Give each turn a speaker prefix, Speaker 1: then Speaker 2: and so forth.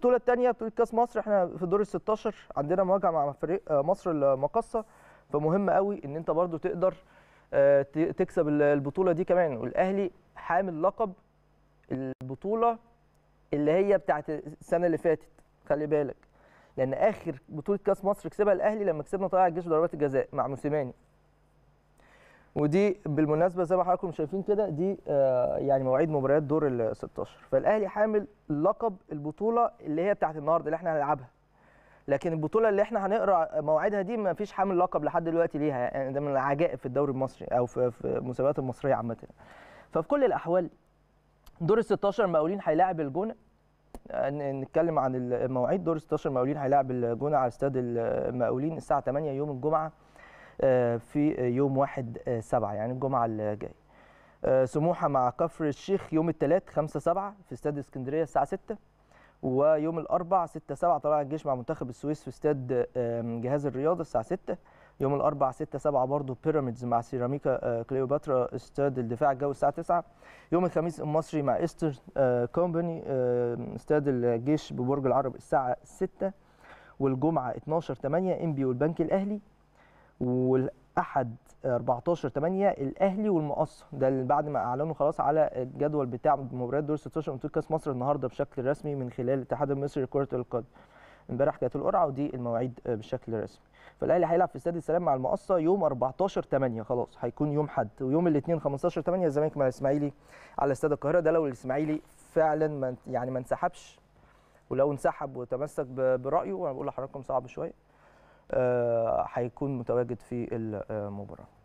Speaker 1: البطوله الثانيه بطوله كاس مصر احنا في دور ال 16 عندنا مواجهه مع فريق مصر المقصه فمهم قوي ان انت برضو تقدر آه، تكسب البطوله دي كمان والاهلي حامل لقب البطوله اللي هي بتاعت السنه اللي فاتت خلي بالك لان اخر بطوله كاس مصر كسبها الاهلي لما كسبنا طلائع الجيش ضربات الجزاء مع موسيماني ودي بالمناسبه زي ما حضراتكم شايفين كده دي آه، يعني مواعيد مباريات دور ال 16 فالاهلي حامل لقب البطوله اللي هي بتاعت النهارده اللي احنا هنلعبها لكن البطوله اللي احنا هنقرا مواعيدها دي ما فيش حامل لقب لحد دلوقتي ليها يعني ده من العجائب في الدوري المصري او في المسابقات المصريه عامه ففي كل الاحوال دور ال 16 مقاولين هيلاعب الجونه آه، نتكلم عن المواعيد دور 16 مقاولين هيلاعب الجونه على استاد المقاولين الساعه 8 يوم الجمعه آه، في يوم 1 7 آه، يعني الجمعه اللي جايه آه، سموحه مع كفر الشيخ يوم الثلاث 5 7 في استاد اسكندريه الساعه 6 ويوم الاربع 6 7 طلائع الجيش مع منتخب السويس في استاد جهاز الرياضه الساعه 6 يوم الاربع 6 7 برضه بيراميدز مع سيراميكا كليوباترا استاد الدفاع الجوي الساعه 9 يوم الخميس المصري مع ايستر كومباني استاد الجيش ببرج العرب الساعه 6 والجمعه 12 8 انبي والبنك الاهلي والاحد 14 8 الاهلي والمقصه ده بعد ما اعلنوا خلاص على الجدول بتاع مباريات دور 16 بطوله كاس مصر النهارده بشكل رسمي من خلال الاتحاد المصري لكره القدم امبارح كانت القرعه ودي المواعيد بشكل رسمي فالاهلي هيلعب في استاد السلام مع المقصه يوم 14 8 خلاص هيكون يوم حد ويوم الاثنين 15 8 الزمالك مع الاسماعيلي على استاد القاهره ده لو الاسماعيلي فعلا ما يعني ما انسحبش ولو انسحب وتمسك برايه وانا بقول لحضراتكم صعب شويه آه، هيكون متواجد في المباراه